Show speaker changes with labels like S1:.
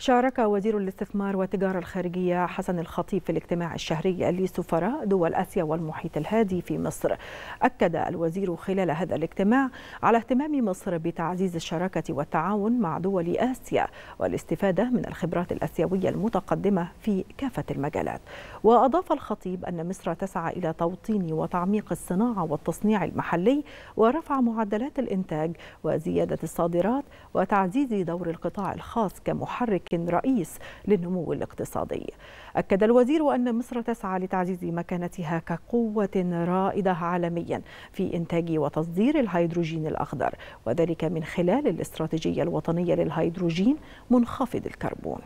S1: شارك وزير الاستثمار والتجارة الخارجية حسن الخطيب في الاجتماع الشهري لسفراء دول آسيا والمحيط الهادي في مصر أكد الوزير خلال هذا الاجتماع على اهتمام مصر بتعزيز الشراكة والتعاون مع دول آسيا والاستفادة من الخبرات الآسيوية المتقدمة في كافة المجالات وأضاف الخطيب أن مصر تسعى إلى توطين وتعميق الصناعة والتصنيع المحلي ورفع معدلات الإنتاج وزيادة الصادرات وتعزيز دور القطاع الخاص كمحرك بشكل رئيس للنمو الاقتصادي أكد الوزير أن مصر تسعى لتعزيز مكانتها كقوة رائدة عالميا في إنتاج وتصدير الهيدروجين الأخضر وذلك من خلال الاستراتيجية الوطنية للهيدروجين منخفض الكربون